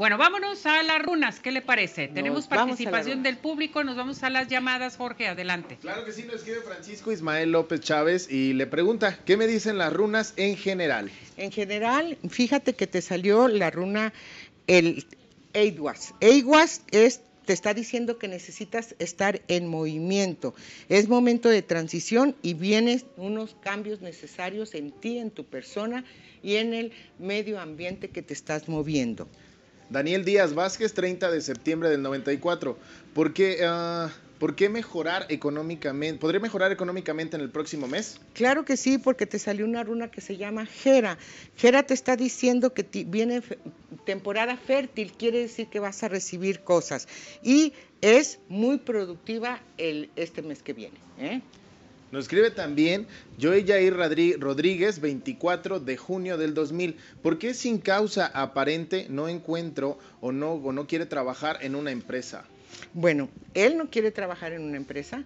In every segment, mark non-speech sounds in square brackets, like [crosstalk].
Bueno, vámonos a las runas, ¿qué le parece? Tenemos participación del público, nos vamos a las llamadas, Jorge, adelante. Claro que sí, nos escribe Francisco Ismael López Chávez y le pregunta, ¿qué me dicen las runas en general? En general, fíjate que te salió la runa, el Eidwas. Eidwas es te está diciendo que necesitas estar en movimiento. Es momento de transición y vienen unos cambios necesarios en ti, en tu persona y en el medio ambiente que te estás moviendo. Daniel Díaz Vázquez, 30 de septiembre del 94. ¿Por qué, ah, ¿por qué mejorar económicamente? ¿Podría mejorar económicamente en el próximo mes? Claro que sí, porque te salió una runa que se llama Jera. Jera te está diciendo que viene temporada fértil, quiere decir que vas a recibir cosas. Y es muy productiva el, este mes que viene. ¿eh? Nos escribe también Joey Jair Rodríguez, 24 de junio del 2000. ¿Por qué sin causa aparente no encuentro o no, no quiere trabajar en una empresa? Bueno, él no quiere trabajar en una empresa.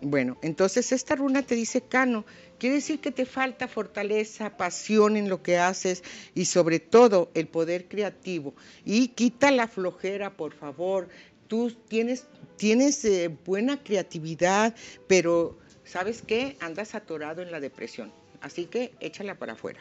Bueno, entonces esta runa te dice Cano, quiere decir que te falta fortaleza, pasión en lo que haces y sobre todo el poder creativo. Y quita la flojera, por favor. Tú tienes, tienes eh, buena creatividad, pero ¿sabes qué? Andas atorado en la depresión, así que échala para afuera.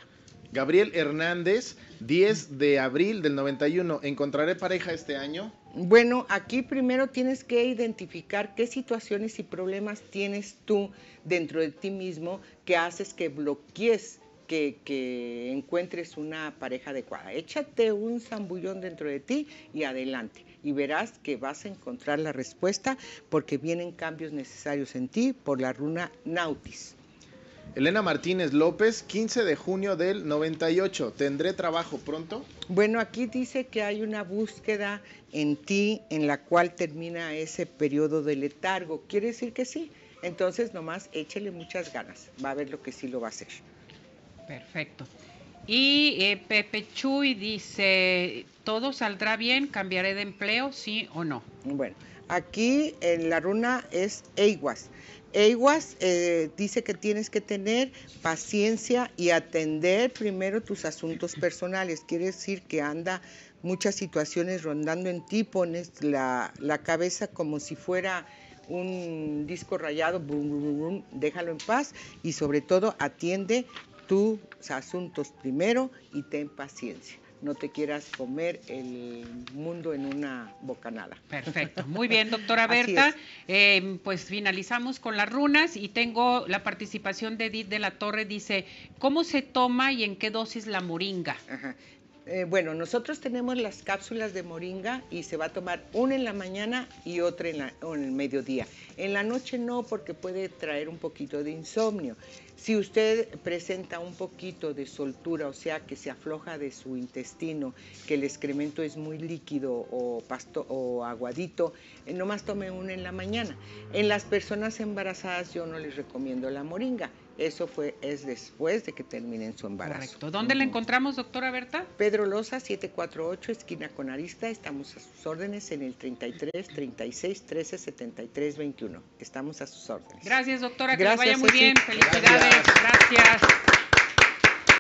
Gabriel Hernández, 10 de abril del 91, ¿encontraré pareja este año? Bueno, aquí primero tienes que identificar qué situaciones y problemas tienes tú dentro de ti mismo que haces que bloquees que, encuentres una pareja adecuada. Échate un zambullón dentro de ti y adelante y verás que vas a encontrar la respuesta porque vienen cambios necesarios en ti por la runa Nautis. Elena Martínez López, 15 de junio del 98. ¿Tendré trabajo pronto? Bueno, aquí dice que hay una búsqueda en ti en la cual termina ese periodo de letargo. Quiere decir que sí. Entonces, nomás échele muchas ganas. Va a ver lo que sí lo va a hacer. Perfecto. Y eh, Pepe Chuy dice, ¿todo saldrá bien? ¿Cambiaré de empleo? ¿Sí o no? Bueno, aquí en la runa es EIGUAS. EIGUAS eh, dice que tienes que tener paciencia y atender primero tus asuntos personales. Quiere decir que anda muchas situaciones rondando en ti, pones la, la cabeza como si fuera un disco rayado, boom, déjalo en paz y sobre todo atiende tus asuntos primero y ten paciencia no te quieras comer el mundo en una bocanada. Perfecto. Muy [laughs] bien, doctora Berta. Eh, pues finalizamos con las runas y tengo la participación de Edith de la Torre. Dice, ¿cómo se toma y en qué dosis la moringa? Ajá. Eh, bueno, nosotros tenemos las cápsulas de moringa y se va a tomar una en la mañana y otra en, el mediodía. En la noche no, porque puede traer un poquito de insomnio. Si usted presenta un poquito de soltura, o sea, que se afloja de su intestino, que el excremento es muy líquido o, pasto, o aguadito, eh, nomás tome una en la mañana. En las personas embarazadas yo no les recomiendo la moringa. Eso fue, es después de que terminen su embarazo. Correcto. ¿Dónde la encontramos, doctora Berta? Pedro Loza, 748, esquina con Arista. Estamos a sus órdenes en el 33 36 13 73 21. Estamos a sus órdenes. Gracias, doctora. Que vaya muy bien. Felicidades. Gracias.